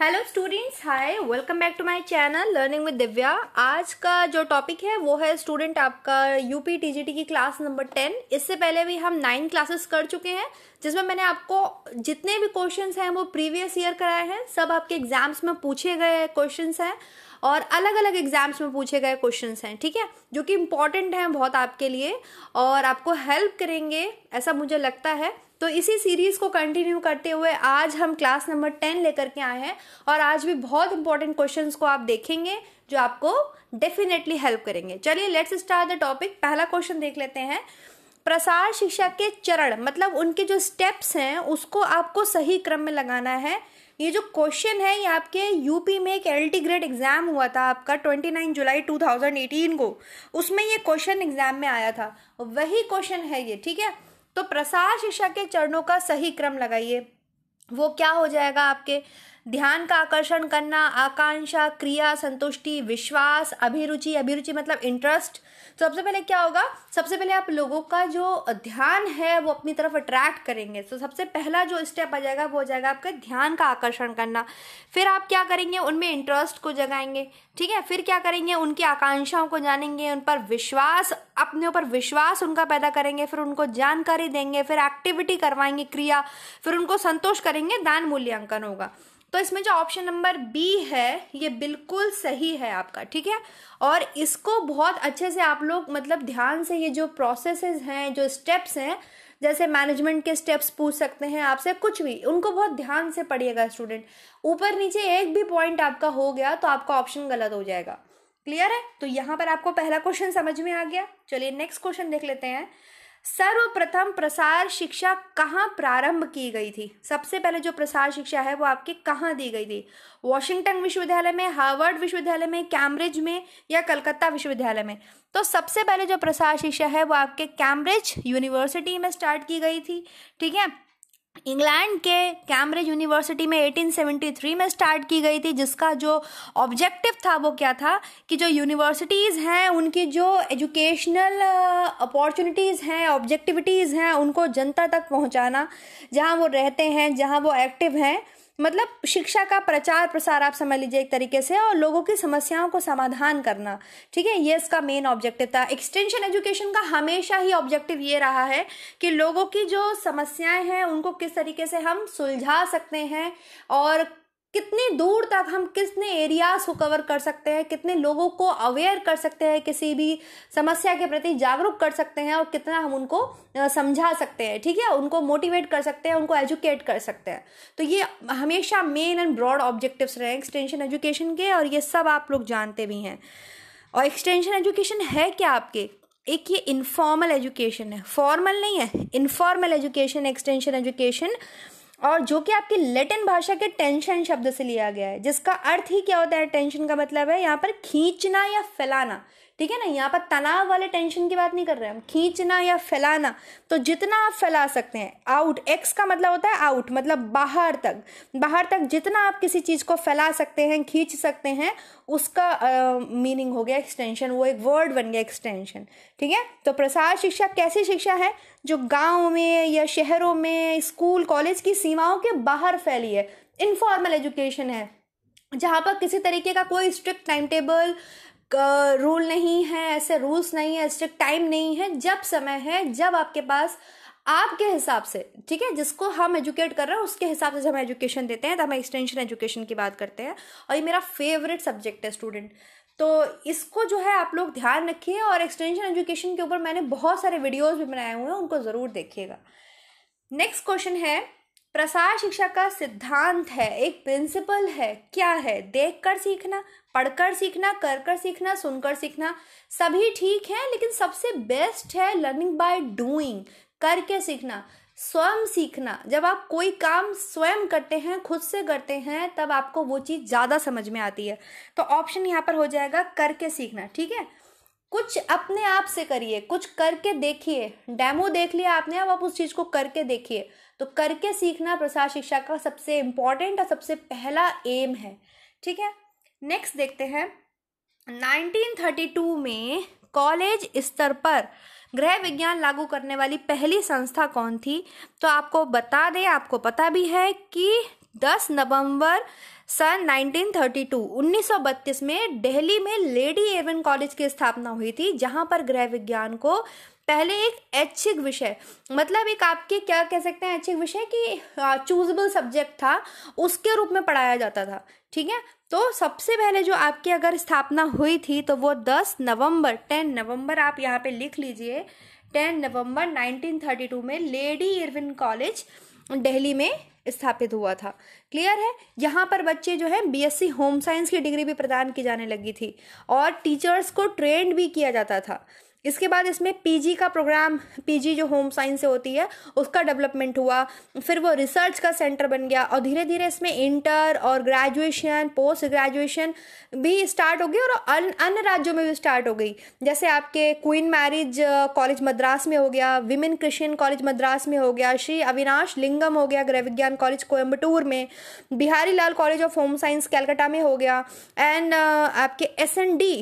hello students hi welcome back to my channel learning with Divya आज का जो topic है वो है स्टूडेंट आपका यूपी टीजीटी की क्लास नंबर टेन इससे पहले भी हम नाइन क्लासेस कर चुके हैं जिसमें मैंने आपको जितने भी क्वेश्चंस हैं वो प्रीवियस ईयर कराए हैं सब आपके एग्जाम्स में पूछे गए क्वेश्चन हैं और अलग अलग एग्जाम्स में पूछे गए क्वेश्चन हैं ठीक है जो कि इम्पॉर्टेंट हैं बहुत आपके लिए और आपको हेल्प करेंगे ऐसा मुझे लगता है तो इसी सीरीज़ को कंटिन्यू करते हुए आज हम क्लास नंबर टेन लेकर के आए हैं और आज भी बहुत इंपॉर्टेंट क्वेश्चंस को आप देखेंगे जो आपको डेफिनेटली हेल्प करेंगे चलिए लेट्स स्टार्ट द टॉपिक पहला क्वेश्चन देख लेते हैं प्रसार शिक्षा के चरण मतलब उनके जो स्टेप्स हैं उसको आपको सही क्रम में लगाना है ये जो क्वेश्चन है ये आपके यूपी में एक एल ग्रेड एग्ज़ाम हुआ था आपका 29 जुलाई 2018 को उसमें ये क्वेश्चन एग्ज़ाम में आया था वही क्वेश्चन है ये ठीक है तो प्रसार शिक्षा के चरणों का सही क्रम लगाइए वो क्या हो जाएगा आपके ध्यान का आकर्षण करना आकांक्षा क्रिया संतुष्टि विश्वास अभिरुचि अभिरुचि मतलब इंटरेस्ट तो सबसे पहले क्या होगा सबसे पहले आप लोगों का जो ध्यान है वो अपनी तरफ अट्रैक्ट करेंगे तो सबसे पहला जो स्टेप आ जाएगा वो हो जाएगा आपका ध्यान का आकर्षण करना फिर आप क्या करेंगे उनमें इंटरेस्ट को जगाएंगे ठीक है फिर क्या करेंगे उनकी आकांक्षाओं को जानेंगे उन पर विश्वास अपने ऊपर विश्वास उनका पैदा करेंगे फिर उनको जानकारी देंगे फिर एक्टिविटी करवाएंगे क्रिया फिर उनको संतोष करेंगे दान मूल्यांकन होगा तो इसमें जो ऑप्शन नंबर बी है ये बिल्कुल सही है आपका ठीक है और इसको बहुत अच्छे से आप लोग मतलब ध्यान से ये जो प्रोसेस हैं जो स्टेप्स हैं जैसे मैनेजमेंट के स्टेप्स पूछ सकते हैं आपसे कुछ भी उनको बहुत ध्यान से पढ़िएगा स्टूडेंट ऊपर नीचे एक भी पॉइंट आपका हो गया तो आपका ऑप्शन गलत हो जाएगा क्लियर है तो यहाँ पर आपको पहला क्वेश्चन समझ में आ गया चलिए नेक्स्ट क्वेश्चन देख लेते हैं सर्वप्रथम प्रसार शिक्षा कहाँ प्रारंभ की गई थी सबसे पहले जो प्रसार शिक्षा है वो आपके कहाँ दी गई थी वॉशिंगटन विश्वविद्यालय में हार्वर्ड विश्वविद्यालय में कैम्ब्रिज में या कलकत्ता विश्वविद्यालय में तो सबसे पहले जो प्रसार शिक्षा है वो आपके कैम्ब्रिज यूनिवर्सिटी में स्टार्ट की गई थी ठीक है इंग्लैंड के कैम्ब्रिज यूनिवर्सिटी में 1873 में स्टार्ट की गई थी जिसका जो ऑब्जेक्टिव था वो क्या था कि जो यूनिवर्सिटीज़ हैं उनकी जो एजुकेशनल अपॉर्चुनिटीज़ हैं ऑब्जेक्टिविटीज़ हैं उनको जनता तक पहुंचाना जहां वो रहते हैं जहां वो एक्टिव हैं मतलब शिक्षा का प्रचार प्रसार आप समझ लीजिए एक तरीके से और लोगों की समस्याओं को समाधान करना ठीक है ये इसका मेन ऑब्जेक्टिव था एक्सटेंशन एजुकेशन का हमेशा ही ऑब्जेक्टिव ये रहा है कि लोगों की जो समस्याएं हैं उनको किस तरीके से हम सुलझा सकते हैं और कितनी दूर तक हम कितने एरियाज को कवर कर सकते हैं कितने लोगों को अवेयर कर सकते हैं किसी भी समस्या के प्रति जागरूक कर सकते हैं और कितना हम उनको समझा सकते हैं ठीक है उनको मोटिवेट कर सकते हैं उनको एजुकेट कर सकते हैं तो ये हमेशा मेन एंड ब्रॉड ऑब्जेक्टिव्स रहे एक्सटेंशन एजुकेशन के और ये सब आप लोग जानते भी हैं और एक्सटेंशन एजुकेशन है क्या आपके एक ये इनफॉर्मल एजुकेशन है फॉर्मल नहीं है इनफॉर्मल एजुकेशन एक्सटेंशन एजुकेशन और जो कि आपकी लेटिन भाषा के टेंशन शब्द से लिया गया है जिसका अर्थ ही क्या होता है टेंशन का मतलब है यहाँ पर खींचना या फैलाना ठीक है ना यहाँ पर तनाव वाले टेंशन की बात नहीं कर रहे हम खींचना या फैलाना तो जितना आप फैला सकते हैं आउट एक्स का मतलब होता है आउट मतलब बाहर तक बाहर तक जितना आप किसी चीज़ को फैला सकते हैं खींच सकते हैं उसका मीनिंग हो गया एक्सटेंशन वो एक वर्ड बन गया एक्सटेंशन ठीक है तो प्रसार शिक्षा कैसी शिक्षा है जो गाँव में या शहरों में स्कूल कॉलेज की सीमाओं के बाहर फैली है इनफॉर्मल एजुकेशन है जहाँ पर किसी तरीके का कोई स्ट्रिक्ट टाइम टेबल रूल नहीं है ऐसे रूल्स नहीं है स्ट्रिक्ट टाइम नहीं है जब समय है जब आपके पास आपके हिसाब से ठीक है जिसको हम एजुकेट कर रहे हैं उसके हिसाब से जब हम एजुकेशन देते हैं तो हम एक्सटेंशन एजुकेशन की बात करते हैं और ये मेरा फेवरेट सब्जेक्ट है स्टूडेंट तो इसको जो है आप लोग ध्यान रखिए और एक्सटेंशन एजुकेशन के ऊपर मैंने बहुत सारे वीडियोज़ भी बनाए हुए हैं उनको ज़रूर देखिएगा नेक्स्ट क्वेश्चन है प्रसार शिक्षा का सिद्धांत है एक प्रिंसिपल है क्या है देख कर सीखना पढ़कर सीखना कर कर सीखना सुनकर सीखना सभी ठीक है लेकिन सबसे बेस्ट है लर्निंग बाय डूइंग करके सीखना स्वयं सीखना जब आप कोई काम स्वयं करते हैं खुद से करते हैं तब आपको वो चीज़ ज़्यादा समझ में आती है तो ऑप्शन यहाँ पर हो जाएगा करके सीखना ठीक है कुछ अपने आप से करिए कुछ करके देखिए डेमो देख लिया आपने अब आप उस चीज़ को करके देखिए तो करके सीखना प्रसार शिक्षा का सबसे इम्पॉर्टेंट और सबसे पहला एम है ठीक है नेक्स्ट देखते हैं 1932 में कॉलेज स्तर पर गृह विज्ञान लागू करने वाली पहली संस्था कौन थी तो आपको बता दें आपको पता भी है कि 10 नवंबर सन 1932 1932 में दिल्ली में लेडी एवन कॉलेज की स्थापना हुई थी जहां पर गृह विज्ञान को पहले एक ऐच्छिक विषय मतलब एक आपके क्या कह सकते हैं ऐच्छिक विषय कि चूजेबल सब्जेक्ट था उसके रूप में पढ़ाया जाता था ठीक है तो सबसे पहले जो आपकी अगर स्थापना हुई थी तो वो दस नवंबर टेन नवंबर आप यहाँ पे लिख लीजिए टेन नवंबर 1932 में लेडी इरविन कॉलेज दिल्ली में स्थापित हुआ था क्लियर है यहाँ पर बच्चे जो है बीएससी होम साइंस की डिग्री भी प्रदान की जाने लगी थी और टीचर्स को ट्रेंड भी किया जाता था इसके बाद इसमें पीजी का प्रोग्राम पीजी जो होम साइंस से होती है उसका डेवलपमेंट हुआ फिर वो रिसर्च का सेंटर बन गया और धीरे धीरे इसमें इंटर और ग्रेजुएशन पोस्ट ग्रेजुएशन भी स्टार्ट हो गई और अन्य राज्यों में भी स्टार्ट हो गई जैसे आपके क्वीन मैरिज कॉलेज मद्रास में हो गया विमेन क्रिश्चियन कॉलेज मद्रास में हो गया श्री अविनाश लिंगम हो गया गृह विज्ञान कॉलेज कोयम्बटूर में Bihari Lal college of home science Calcutta में हो गया एंड uh, आपके S N D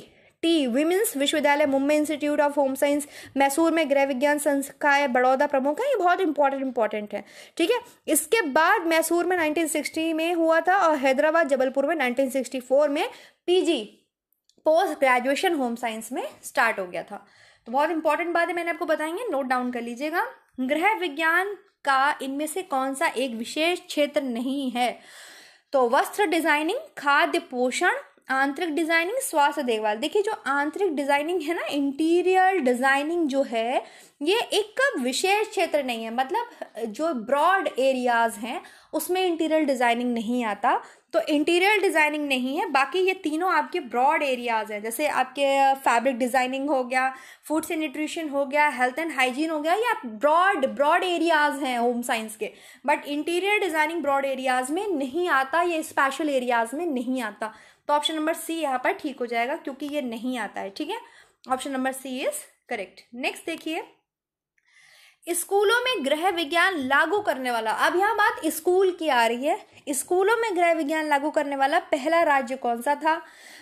T women's विश्वविद्यालय Mumbai institute of home science Mysore में गृह विज्ञान संस्थाएं बड़ौदा प्रमुख है ये बहुत इंपॉर्टेंट इंपॉर्टेंट है ठीक है इसके बाद मैसूर में 1960 में हुआ था और हैदराबाद जबलपुर में 1964 में PG post graduation home science में स्टार्ट हो गया था तो बहुत इंपॉर्टेंट बात है मैंने आपको बताएंगे नोट डाउन कर लीजिएगा गृह विज्ञान का इनमें से कौन सा एक विशेष क्षेत्र नहीं है तो वस्त्र डिजाइनिंग खाद्य पोषण आंतरिक डिजाइनिंग स्वास्थ्य देखभाल देखिए जो आंतरिक डिजाइनिंग है ना इंटीरियर डिजाइनिंग जो है ये एक विशेष क्षेत्र नहीं है मतलब जो ब्रॉड एरियाज हैं उसमें इंटीरियर डिजाइनिंग नहीं आता तो इंटीरियर डिज़ाइनिंग नहीं है बाकी ये तीनों आपके ब्रॉड एरियाज़ हैं जैसे आपके फैब्रिक uh, डिज़ाइनिंग हो गया फूड से न्यूट्रिशन हो गया हेल्थ एंड हाइजीन हो गया या ब्रॉड ब्रॉड एरियाज़ हैं होम साइंस के but interior designing broad areas में नहीं आता ये स्पेशल एरियाज़ में नहीं आता तो ऑप्शन नंबर सी यहाँ पर ठीक हो जाएगा क्योंकि ये नहीं आता है ठीक है option number C is correct next देखिए स्कूलों में गृह विज्ञान लागू करने वाला अब यहाँ बात स्कूल की आ रही है स्कूलों में गृह विज्ञान लागू करने वाला पहला राज्य कौन सा था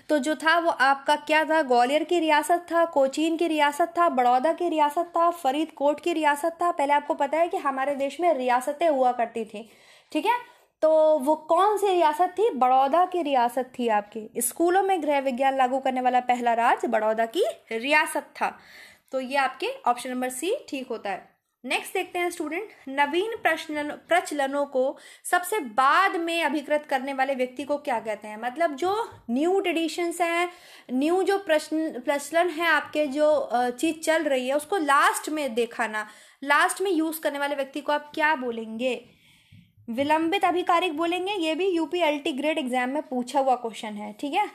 तो जो था वो आपका क्या था ग्वालियर की रियासत था कोचीन की रियासत था बड़ौदा की रियासत था फरीदकोट की रियासत था पहले आपको पता है कि हमारे देश में रियासतें हुआ करती थी ठीक है तो वो कौन सी रियासत थी बड़ौदा की रियासत थी आपकी स्कूलों में गृह विज्ञान लागू करने वाला पहला राज्य बड़ौदा की रियासत था तो ये आपके ऑप्शन नंबर सी ठीक होता है नेक्स्ट देखते हैं स्टूडेंट नवीन प्रश्न प्रचलनों को सबसे बाद में अभिकृत करने वाले व्यक्ति को क्या कहते हैं मतलब जो न्यू ट्रेडिशंस हैं न्यू जो प्रश्न प्रचलन है आपके जो चीज़ चल रही है उसको लास्ट में देखाना लास्ट में यूज़ करने वाले व्यक्ति को आप क्या बोलेंगे विलंबित आधिकारिक बोलेंगे ये भी यूपीएलटी ग्रेड एग्जाम में पूछा हुआ क्वेश्चन है ठीक है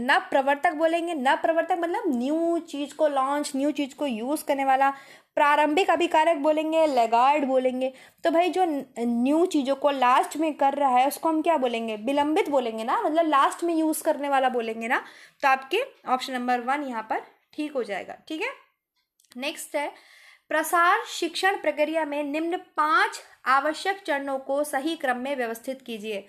न प्रवर्तक बोलेंगे न प्रवर्तक मतलब न्यू चीज़ को लॉन्च न्यू चीज़ को यूज़ करने वाला प्रारंभिक अभिकारक बोलेंगे लेगार्ड बोलेंगे तो भाई जो न्यू चीज़ों को लास्ट में कर रहा है उसको हम क्या बोलेंगे विलंबित बोलेंगे ना मतलब लास्ट में यूज़ करने वाला बोलेंगे ना तो आपके ऑप्शन नंबर वन यहाँ पर ठीक हो जाएगा ठीक है नेक्स्ट है प्रसार शिक्षण प्रक्रिया में निम्न पांच आवश्यक चरणों को सही क्रम में व्यवस्थित कीजिए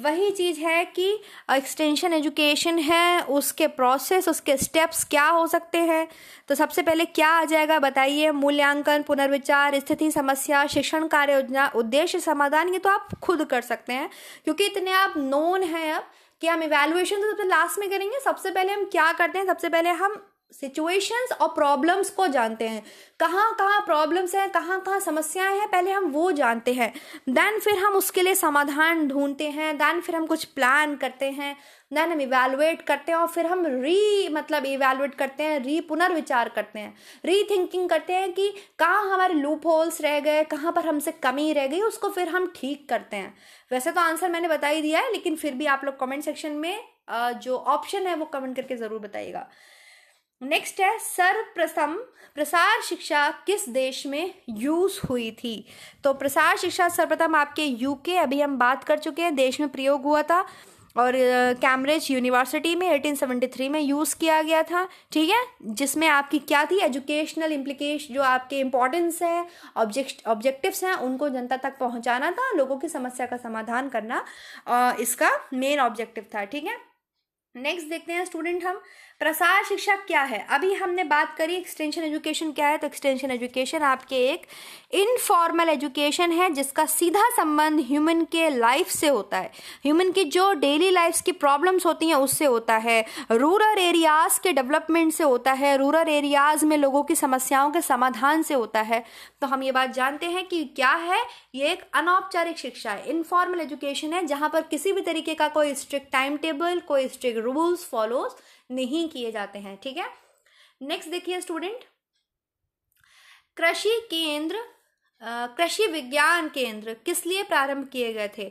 वही चीज़ है कि एक्सटेंशन एजुकेशन है उसके प्रोसेस उसके स्टेप्स क्या हो सकते हैं तो सबसे पहले क्या आ जाएगा बताइए मूल्यांकन पुनर्विचार स्थिति समस्या शिक्षण कार्य योजना उद्देश्य समाधान ये तो आप खुद कर सकते हैं क्योंकि इतने आप नोन हैं अब कि हम इवेल्युएशन तो सबसे लास्ट में करेंगे सबसे पहले हम क्या करते हैं सबसे पहले हम सिचुएशंस और प्रॉब्लम्स को जानते हैं कहाँ कहाँ प्रॉब्लम्स हैं कहाँ कहाँ समस्याएं हैं पहले हम वो जानते हैं देन फिर हम उसके लिए समाधान ढूंढते हैं देन फिर हम कुछ प्लान करते हैं देन हम इवेलुएट करते हैं और फिर हम री मतलब इवेलुएट करते हैं री पुनर्विचार करते हैं री थिंकिंग करते हैं कि कहाँ हमारे लूप होल्स रह गए कहाँ पर हमसे कमी रह गई उसको फिर हम ठीक करते हैं वैसे तो आंसर मैंने बता ही दिया है लेकिन फिर भी आप लोग कमेंट सेक्शन में जो ऑप्शन है वो कमेंट करके ज़रूर बताइएगा नेक्स्ट है सर्वप्रथम प्रसार शिक्षा किस देश में यूज हुई थी तो प्रसार शिक्षा सर्वप्रथम आपके यूके अभी हम बात कर चुके हैं देश में प्रयोग हुआ था और कैम्ब्रिज uh, यूनिवर्सिटी में 1873 में यूज़ किया गया था ठीक है जिसमें आपकी क्या थी एजुकेशनल इम्प्लीकेश जो आपके इम्पोर्टेंस हैं ऑब्जेक्ट ऑब्जेक्टिव्स हैं उनको जनता तक पहुंचाना था लोगों की समस्या का समाधान करना uh, इसका मेन ऑब्जेक्टिव था ठीक है नेक्स्ट देखते हैं स्टूडेंट हम प्रसार शिक्षा क्या है अभी हमने बात करी एक्सटेंशन एजुकेशन क्या है तो एक्सटेंशन एजुकेशन आपके एक इनफॉर्मल एजुकेशन है जिसका सीधा संबंध ह्यूमन के लाइफ से होता है ह्यूमन की जो डेली लाइफ की प्रॉब्लम्स होती हैं उससे होता है रूरल एरियाज़ के डेवलपमेंट से होता है रूरल एरियाज़ में लोगों की समस्याओं के समाधान से होता है तो हम ये बात जानते हैं कि क्या है ये एक अनौपचारिक शिक्षा है इनफॉर्मल एजुकेशन है जहाँ पर किसी भी तरीके का कोई स्ट्रिक्ट टाइम टेबल कोई स्ट्रिक्ट रूल्स फॉलोज नहीं किए जाते हैं ठीक है नेक्स्ट देखिए स्टूडेंट कृषि केंद्र कृषि विज्ञान केंद्र किस लिए प्रारंभ किए गए थे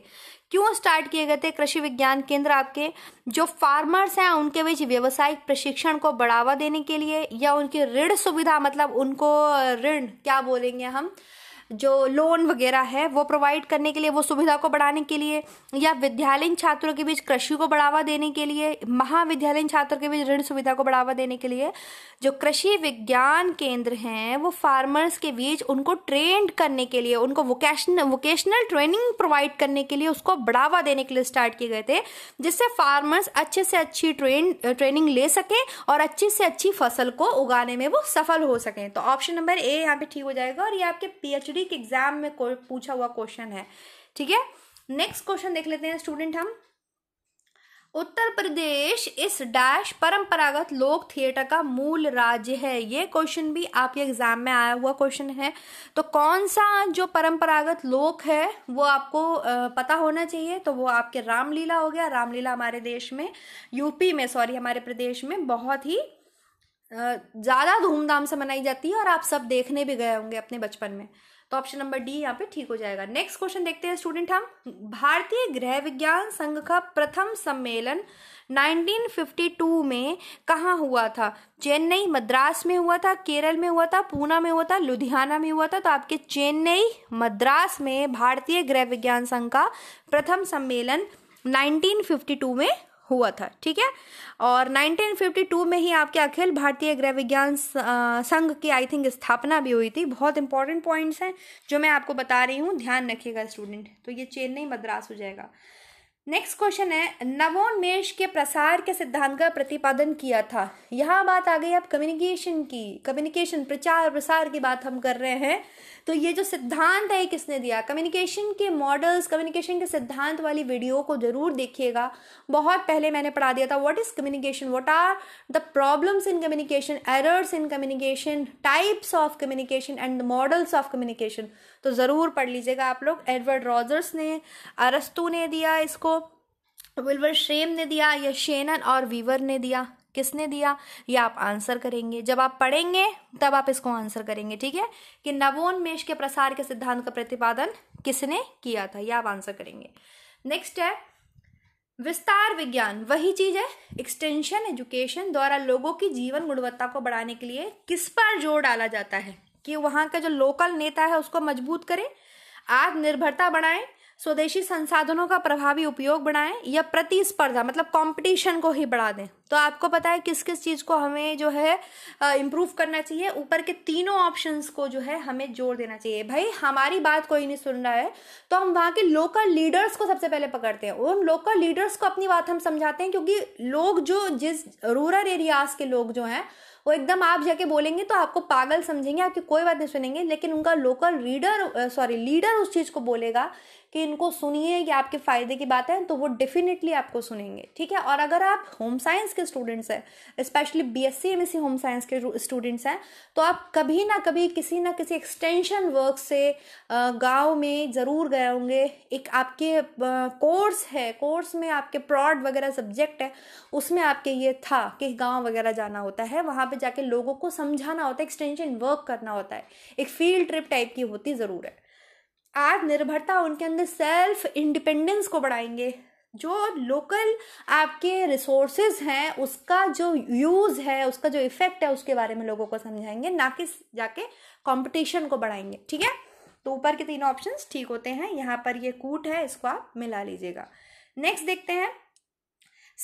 क्यों स्टार्ट किए गए थे कृषि विज्ञान केंद्र आपके जो फार्मर्स हैं उनके बीच व्यवसायिक प्रशिक्षण को बढ़ावा देने के लिए या उनकी ऋण सुविधा मतलब उनको ऋण क्या बोलेंगे हम जो लोन वगैरह है वो प्रोवाइड करने के लिए वो सुविधा को बढ़ाने के लिए या विद्यालयीन छात्रों के बीच कृषि को बढ़ावा देने के लिए महाविद्यालयीन छात्रों के बीच ऋण सुविधा को बढ़ावा देने के लिए जो कृषि विज्ञान केंद्र हैं वो फार्मर्स के बीच उनको ट्रेंड करने के लिए उनको वोकेशन वोकेशनल ट्रेनिंग प्रोवाइड करने के लिए उसको बढ़ावा देने के लिए स्टार्ट किए गए थे जिससे फार्मर्स अच्छे से अच्छी ट्रेन ट्रेनिंग ले सकें और अच्छी से अच्छी फसल को उगाने में वो सफल हो सकें तो ऑप्शन नंबर ए यहाँ पे ठीक हो जाएगा और ये आपके पी ठीक एग्जाम में पूछा हुआ क्वेश्चन है ठीक है नेक्स्ट क्वेश्चन देख लेते हैं स्टूडेंट हम उत्तर प्रदेश इस डैश परंपरागत लोक थिएटर का मूल राज्य है ये क्वेश्चन भी आपके एग्जाम में आया हुआ क्वेश्चन है तो कौन सा जो परंपरागत लोक है वो आपको पता होना चाहिए तो वो आपके रामलीला हो गया रामलीला हमारे देश में यूपी में सॉरी हमारे प्रदेश में बहुत ही ज़्यादा धूमधाम से मनाई जाती है और आप सब देखने भी गए होंगे अपने बचपन में तो ऑप्शन नंबर डी यहाँ पे ठीक हो जाएगा नेक्स्ट क्वेश्चन देखते हैं स्टूडेंट हम भारतीय गृह विज्ञान संघ का प्रथम सम्मेलन 1952 में कहाँ हुआ था चेन्नई मद्रास में हुआ था केरल में हुआ था पूना में हुआ था लुधियाना में हुआ था तो आपके चेन्नई मद्रास में भारतीय गृह विज्ञान संघ का प्रथम सम्मेलन 1952 में हुआ था ठीक है और 1952 में ही आपके अखिल भारतीय गृह विज्ञान संघ की आई थिंक स्थापना भी हुई थी बहुत इंपॉर्टेंट पॉइंट्स हैं जो मैं आपको बता रही हूँ ध्यान रखिएगा स्टूडेंट तो ये चेन्नई मद्रास हो जाएगा नेक्स्ट क्वेश्चन है नवोन्मेष के प्रसार के सिद्धांत का प्रतिपादन किया था यहाँ बात आ गई आप कम्युनिकेशन की कम्युनिकेशन प्रचार प्रसार की बात हम कर रहे हैं तो ये जो सिद्धांत है किसने दिया कम्युनिकेशन के मॉडल्स कम्युनिकेशन के सिद्धांत वाली वीडियो को ज़रूर देखिएगा बहुत पहले मैंने पढ़ा दिया था what is communication what are the problems in communication errors in communication types of communication and the models of communication तो ज़रूर पढ़ लीजिएगा आप लोग एडवर्ड रॉजर्स ने अरस्तू ने दिया इसको विल्वर श्रेम ने दिया या शेनन और वीवर ने दिया किसने दिया ये आप आंसर करेंगे जब आप पढ़ेंगे तब आप इसको आंसर करेंगे ठीक है कि नवोन्मेष के प्रसार के सिद्धांत का प्रतिपादन किसने किया था यह आप आंसर करेंगे नेक्स्ट है विस्तार विज्ञान वही चीज है एक्सटेंशन एजुकेशन द्वारा लोगों की जीवन गुणवत्ता को बढ़ाने के लिए किस पर जोर डाला जाता है कि वहां का जो लोकल नेता है उसको मजबूत करें आत्मनिर्भरता बढ़ाएं स्वदेशी संसाधनों का प्रभावी उपयोग बढ़ाएं या प्रतिस्पर्धा मतलब कंपटीशन को ही बढ़ा दें तो आपको पता है किस किस चीज़ को हमें जो है इम्प्रूव करना चाहिए ऊपर के तीनों ऑप्शंस को जो है हमें जोड़ देना चाहिए भाई हमारी बात कोई नहीं सुन रहा है तो हम वहाँ के लोकल लीडर्स को सबसे पहले पकड़ते हैं उन लोकल लीडर्स को अपनी बात हम समझाते हैं क्योंकि लोग जो जिस रूरल एरियाज़ के लोग जो हैं वो एकदम आप जाके बोलेंगे तो आपको पागल समझेंगे आपकी कोई बात नहीं सुनेंगे लेकिन उनका लोकल रीडर सॉरी लीडर उस चीज़ को बोलेगा कि इनको सुनिए कि आपके फ़ायदे की बात है तो वो डेफिनेटली आपको सुनेंगे ठीक है और अगर आप होम साइंस के के स्टूडेंट्स हैं specially B S C M S C home science के स्टूडेंट्स हैं तो आप कभी ना कभी किसी ना किसी एक्सटेंशन वर्क से गाँव में ज़रूर गए होंगे एक आपके कोर्स है कोर्स में आपके प्रॉड वगैरह सब्जेक्ट है उसमें आपके ये था कि गाँव वगैरह जाना होता है वहाँ पर जाके लोगों को समझाना होता है एक्सटेंशन वर्क करना होता है एक फील्ड ट्रिप टाइप की होती ज़रूर है आत्मनिर्भरता उनके अंदर सेल्फ इंडिपेंडेंस को बढ़ाएंगे जो लोकल आपके रिसोर्सेज हैं उसका जो यूज़ है उसका जो इफेक्ट है उसके बारे में लोगों को समझाएंगे ना कि जाके कंपटीशन को बढ़ाएंगे ठीक है तो ऊपर के तीन ऑप्शंस ठीक होते हैं यहाँ पर ये कूट है इसको आप मिला लीजिएगा नेक्स्ट देखते हैं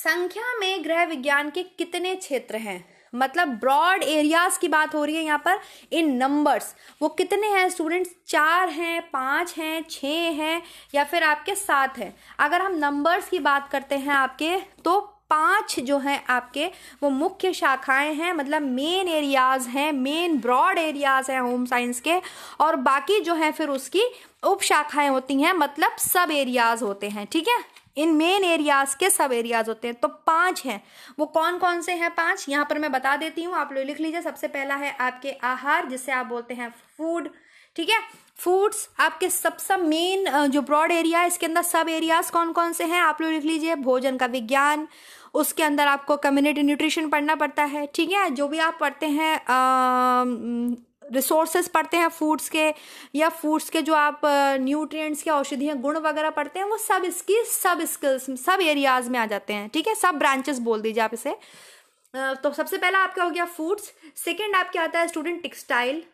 संख्या में ग्रह विज्ञान के कितने क्षेत्र हैं मतलब ब्रॉड एरियाज की बात हो रही है यहाँ पर इन नंबर्स वो कितने हैं स्टूडेंट्स चार हैं पाँच हैं छः हैं या फिर आपके सात हैं अगर हम नंबर्स की बात करते हैं आपके तो पांच जो हैं आपके वो मुख्य शाखाएं हैं मतलब मेन एरियाज हैं मेन ब्रॉड एरियाज हैं होम साइंस के और बाकी जो हैं फिर उसकी उप शाखाएं होती हैं मतलब सब एरियाज होते हैं ठीक है इन मेन एरियाज के सब एरियाज होते हैं तो पांच हैं वो कौन कौन से हैं पांच यहाँ पर मैं बता देती हूँ आप लोग लिख लीजिए सबसे पहला है आपके आहार जिसे आप बोलते हैं फूड ठीक है फूड्स आपके सबसे मेन जो ब्रॉड एरिया है इसके अंदर सब एरियाज कौन कौन से हैं आप लोग लिख लीजिए भोजन का विज्ञान उसके अंदर आपको कम्युनिटी न्यूट्रिशन पढ़ना पड़ता है ठीक है जो भी आप पढ़ते हैं रिसोर्सेज पढ़ते हैं फूड्स के या फूड्स के जो आप न्यूट्रिएंट्स के औषधीय गुण वगैरह पढ़ते हैं वो सब इसकी सब स्किल्स सब एरियाज में आ जाते हैं ठीक है सब ब्रांचेस बोल दीजिए आप इसे तो सबसे पहला आपका हो गया फूड्स सेकेंड आपके आता है स्टूडेंट टेक्सटाइल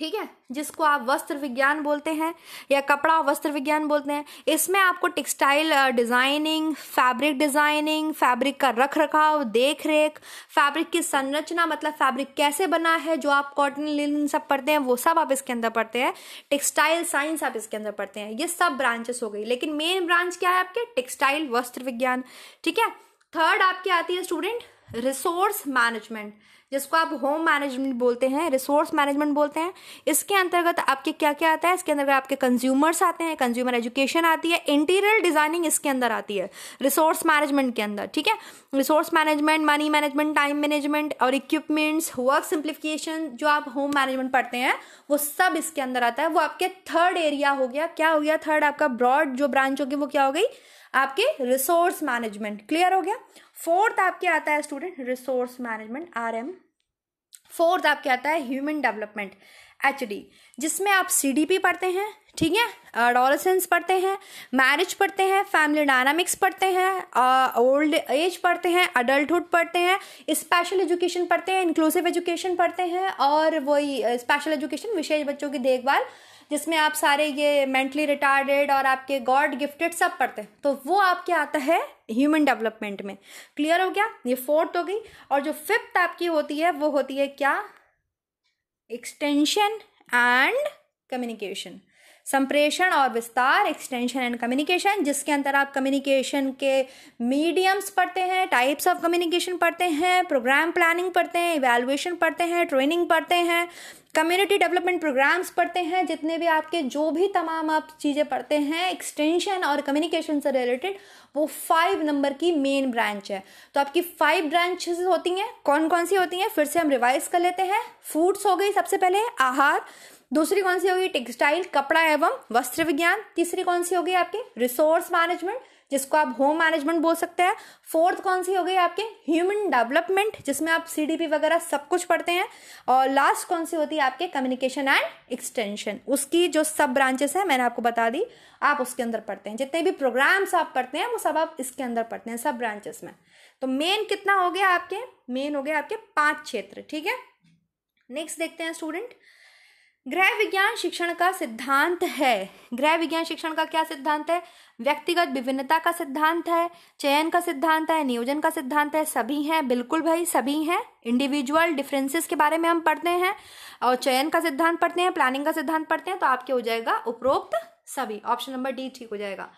ठीक है जिसको आप वस्त्र विज्ञान बोलते हैं या कपड़ा वस्त्र विज्ञान बोलते हैं इसमें आपको textile designing fabric designing fabric का रख रखाव देख रेख फैब्रिक की संरचना मतलब फैब्रिक कैसे बना है जो आप कॉटन लिन सब पढ़ते हैं वो सब आप इसके अंदर पढ़ते हैं टेक्सटाइल साइंस आप इसके अंदर पढ़ते हैं ये सब ब्रांचेस हो गई लेकिन मेन ब्रांच क्या है आपके टेक्सटाइल वस्त्र विज्ञान ठीक है थर्ड आपकी आती है स्टूडेंट रिसोर्स मैनेजमेंट जिसको आप होम मैनेजमेंट बोलते हैं रिसोर्स मैनेजमेंट बोलते हैं इसके अंतर्गत आपके क्या क्या आता है इसके अंतर्गत आपके कंज्यूमर्स आते हैं कंज्यूमर एजुकेशन आती है इंटीरियर डिजाइनिंग इसके अंदर आती है रिसोर्स मैनेजमेंट के अंदर ठीक है resource management money management time management और इक्विपमेंट्स वर्क सिंप्लीफिकेशन जो आप होम मैनेजमेंट पढ़ते हैं वो सब इसके अंदर आता है वो आपके थर्ड एरिया हो गया क्या हो गया थर्ड आपका ब्रॉड जो ब्रांच होगी वो क्या हो गई आपके रिसोर्स मैनेजमेंट क्लियर हो गया फोर्थ आपके आता है student resource management R M fourth आपके आता है ह्यूमन डेवलपमेंट एच डी जिसमें आप सी पढ़ते हैं ठीक है एडोलसेंस पढ़ते हैं मैरिज पढ़ते हैं फैमिली डायनामिक्स पढ़ते हैं ओल्ड एज पढ़ते हैं अडल्टहुड पढ़ते हैं स्पेशल एजुकेशन पढ़ते हैं इंक्लूसिव एजुकेशन पढ़ते हैं और वही स्पेशल एजुकेशन विशेष बच्चों की देखभाल जिसमें आप सारे ये मेंटली रिटार्डेड और आपके गॉड गिफ्टेड सब पढ़ते हैं तो वो आपके आता है ह्यूमन डेवलपमेंट में क्लियर हो गया ये फोर्थ हो गई और जो फिफ्थ आपकी होती है वो होती है क्या एक्सटेंशन एंड कम्युनिकेशन संप्रेषण और विस्तार एक्सटेंशन एंड कम्युनिकेशन जिसके अंदर आप कम्युनिकेशन के मीडियम्स पढ़ते हैं टाइप्स ऑफ कम्युनिकेशन पढ़ते हैं प्रोग्राम प्लानिंग पढ़ते हैं इवेलुएशन पढ़ते हैं ट्रेनिंग पढ़ते हैं कम्युनिटी डेवलपमेंट प्रोग्राम्स पढ़ते हैं जितने भी आपके जो भी तमाम आप चीज़ें पढ़ते हैं एक्सटेंशन और कम्युनिकेशन से रिलेटेड वो फाइव नंबर की मेन ब्रांच है तो आपकी फाइव ब्रांचेस होती हैं कौन कौन सी होती हैं फिर से हम रिवाइज कर लेते हैं फूड्स हो गई सबसे पहले आहार दूसरी कौन सी होगी टेक्सटाइल कपड़ा एवं वस्त्र विज्ञान तीसरी कौन सी होगी आपकी रिसोर्स मैनेजमेंट जिसको आप होम मैनेजमेंट बोल सकते हैं फोर्थ कौन सी हो गई आपके ह्यूमन डेवलपमेंट जिसमें आप सी वगैरह सब कुछ पढ़ते हैं और लास्ट कौन सी होती है आपके कम्युनिकेशन एंड एक्सटेंशन उसकी जो सब ब्रांचेस है मैंने आपको बता दी आप उसके अंदर पढ़ते हैं जितने भी प्रोग्राम्स आप पढ़ते हैं वो सब आप इसके अंदर पढ़ते हैं सब ब्रांचेस में तो मेन कितना हो गया आपके मेन हो गया आपके पांच क्षेत्र ठीक है नेक्स्ट देखते हैं स्टूडेंट गृह विज्ञान शिक्षण का सिद्धांत है गृह विज्ञान शिक्षण का क्या सिद्धांत है व्यक्तिगत विभिन्नता का सिद्धांत है चयन का सिद्धांत है नियोजन का सिद्धांत है सभी हैं बिल्कुल भाई सभी हैं इंडिविजुअल डिफरेंसेस के बारे में हम पढ़ते हैं और चयन का सिद्धांत पढ़ते हैं प्लानिंग का सिद्धांत पढ़ते हैं तो आपके हो जाएगा उपरोक्त सभी ऑप्शन नंबर डी ठीक हो जाएगा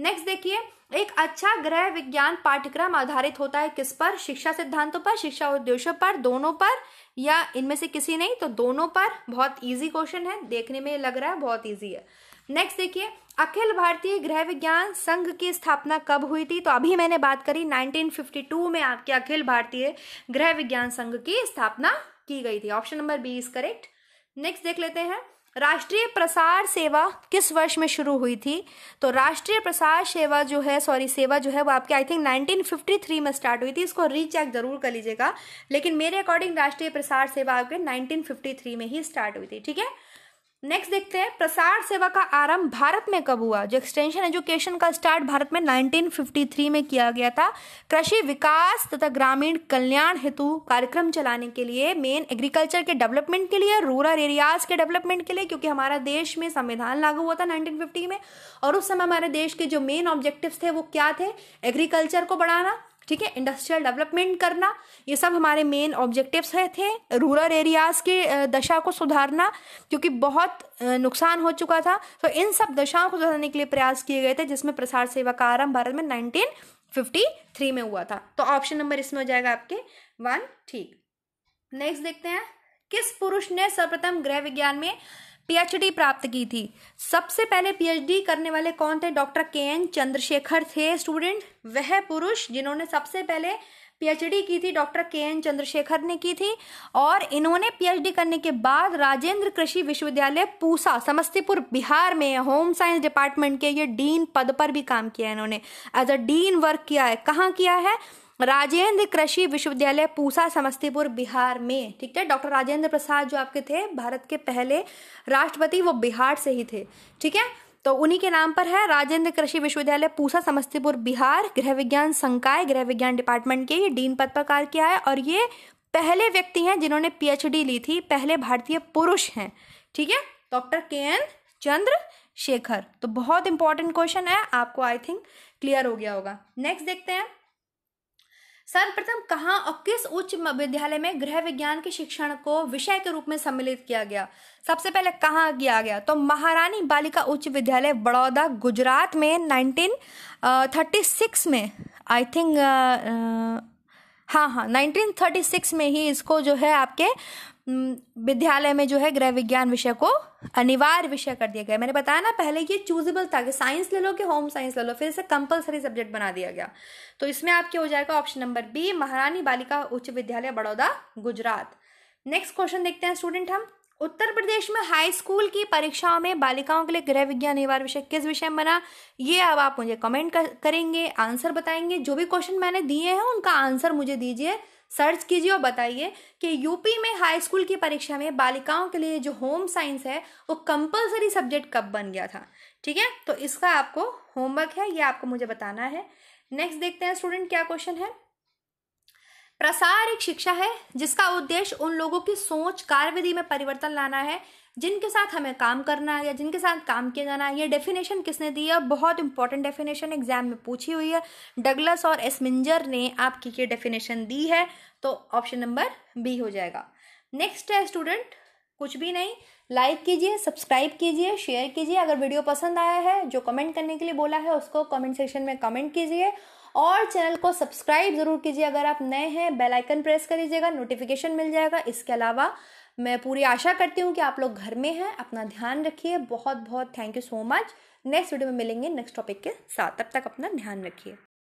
नेक्स्ट देखिए एक अच्छा गृह विज्ञान पाठ्यक्रम आधारित होता है किस पर शिक्षा सिद्धांतों पर शिक्षा उद्देश्यों पर दोनों पर या इनमें से किसी नहीं तो दोनों पर बहुत ईजी क्वेश्चन है देखने में लग रहा है बहुत ईजी है नेक्स्ट देखिए अखिल भारतीय गृह विज्ञान संघ की स्थापना कब हुई थी तो अभी मैंने बात करी 1952 में आपके अखिल भारतीय गृह विज्ञान संघ की स्थापना की गई थी option number B is correct next देख लेते हैं राष्ट्रीय प्रसार सेवा किस वर्ष में शुरू हुई थी तो राष्ट्रीय प्रसार सेवा जो है सॉरी सेवा जो है वो आपके आई थिंक 1953 में स्टार्ट हुई थी इसको रीचेक जरूर कर लीजिएगा लेकिन मेरे अकॉर्डिंग राष्ट्रीय प्रसार सेवा आपके 1953 में ही स्टार्ट हुई थी ठीक है नेक्स्ट देखते हैं प्रसार सेवा का आरंभ भारत में कब हुआ जो एक्सटेंशन एजुकेशन का स्टार्ट भारत में 1953 में किया गया था कृषि विकास तथा ग्रामीण कल्याण हेतु कार्यक्रम चलाने के लिए मेन एग्रीकल्चर के डेवलपमेंट के लिए रूरल एरियाज के डेवलपमेंट के लिए क्योंकि हमारा देश में संविधान लागू हुआ था नाइनटीन में और उस समय हमारे देश के जो मेन ऑब्जेक्टिव थे वो क्या थे एग्रीकल्चर को बढ़ाना ठीक है इंडस्ट्रियल डेवलपमेंट करना ये सब हमारे मेन ऑब्जेक्टिव्स है थे रूरल एरियाज़ की दशा को सुधारना क्योंकि बहुत नुकसान हो चुका था तो इन सब दशाओं को सुधारने के लिए प्रयास किए गए थे जिसमें प्रसार सेवा का आरंभ भारत में नाइनटीन फिफ्टी थ्री में हुआ था तो ऑप्शन नंबर इसमें हो जाएगा आपके वन ठीक नेक्स्ट देखते हैं किस पुरुष ने सर्वप्रथम गृह विज्ञान में पीएचडी प्राप्त की थी सबसे पहले पीएचडी करने वाले कौन थे डॉक्टर के एन चंद्रशेखर थे स्टूडेंट वह पुरुष जिन्होंने सबसे पहले पीएचडी की थी डॉक्टर के एन चंद्रशेखर ने की थी और इन्होंने पीएचडी करने के बाद राजेंद्र कृषि विश्वविद्यालय पूसा समस्तीपुर बिहार में होम साइंस डिपार्टमेंट के ये डीन पद पर भी काम किया है इन्होंने एज अ डीन वर्क किया है कहाँ किया है राजेंद्र कृषि विश्वविद्यालय पूसा समस्तीपुर बिहार में ठीक है डॉक्टर राजेंद्र प्रसाद जो आपके थे भारत के पहले राष्ट्रपति वो बिहार से ही थे ठीक है तो उन्हीं के नाम पर है राजेंद्र कृषि विश्वविद्यालय पूसा समस्तीपुर बिहार गृह विज्ञान संकाय गृह विज्ञान डिपार्टमेंट के ये डीन पद पर कार्य किया है और ये पहले व्यक्ति हैं जिन्होंने पीएचडी ली थी पहले भारतीय पुरुष हैं ठीक है डॉक्टर के एन चंद्र शेखर तो बहुत इंपॉर्टेंट क्वेश्चन है आपको आई थिंक क्लियर हो गया होगा नेक्स्ट देखते हैं सर्वप्रथम कहाँ और किस उच्च विद्यालय में गृह विज्ञान के शिक्षण को विषय के रूप में सम्मिलित किया गया सबसे पहले कहाँ किया गया तो महारानी बालिका उच्च विद्यालय बड़ौदा गुजरात में 1936 में आई थिंक हाँ हाँ 1936 में ही इसको जो है आपके विद्यालय में जो है गृह विज्ञान विषय को अनिवार्य विषय कर दिया गया मैंने बताया ना पहले ये चूजेबल था कि साइंस ले लो कि होम साइंस ले लो फिर इसे कंपलसरी सब्जेक्ट बना दिया गया तो इसमें आपके हो जाएगा ऑप्शन नंबर बी महारानी बालिका उच्च विद्यालय बड़ौदा गुजरात नेक्स्ट क्वेश्चन देखते हैं स्टूडेंट हम उत्तर प्रदेश में हाई स्कूल की परीक्षाओं में बालिकाओं के लिए गृह विज्ञान अनिवार्य विषय किस विषय में बना ये अब आप मुझे कमेंट कर, करेंगे आंसर बताएंगे जो भी क्वेश्चन मैंने दिए हैं उनका आंसर मुझे दीजिए सर्च कीजिए और बताइए कि यूपी में हाई स्कूल की परीक्षा में बालिकाओं के लिए जो होम साइंस है वो कंपलसरी सब्जेक्ट कब बन गया था ठीक है तो इसका आपको होमवर्क है ये आपको मुझे बताना है नेक्स्ट देखते हैं स्टूडेंट क्या क्वेश्चन है प्रसार एक शिक्षा है जिसका उद्देश्य उन लोगों की सोच कार्यविधि में परिवर्तन लाना है जिनके साथ हमें काम करना है या जिनके साथ काम किया जाना है ये डेफिनेशन किसने दी है बहुत इंपॉर्टेंट डेफिनेशन एग्जाम में पूछी हुई है डगलस और एसमिंजर ने आपकी ये डेफिनेशन दी है तो ऑप्शन नंबर बी हो जाएगा नेक्स्ट है स्टूडेंट कुछ भी नहीं लाइक कीजिए सब्सक्राइब कीजिए शेयर कीजिए अगर वीडियो पसंद आया है जो कमेंट करने के लिए बोला है उसको कमेंट सेक्शन में कमेंट कीजिए और चैनल को सब्सक्राइब जरूर कीजिए अगर आप नए हैं बेल आइकन प्रेस कर लीजिएगा नोटिफिकेशन मिल जाएगा इसके अलावा मैं पूरी आशा करती हूँ कि आप लोग घर में हैं अपना ध्यान रखिए बहुत बहुत thank you so much next video में मिलेंगे नेक्स्ट टॉपिक के साथ तब तक अपना ध्यान रखिए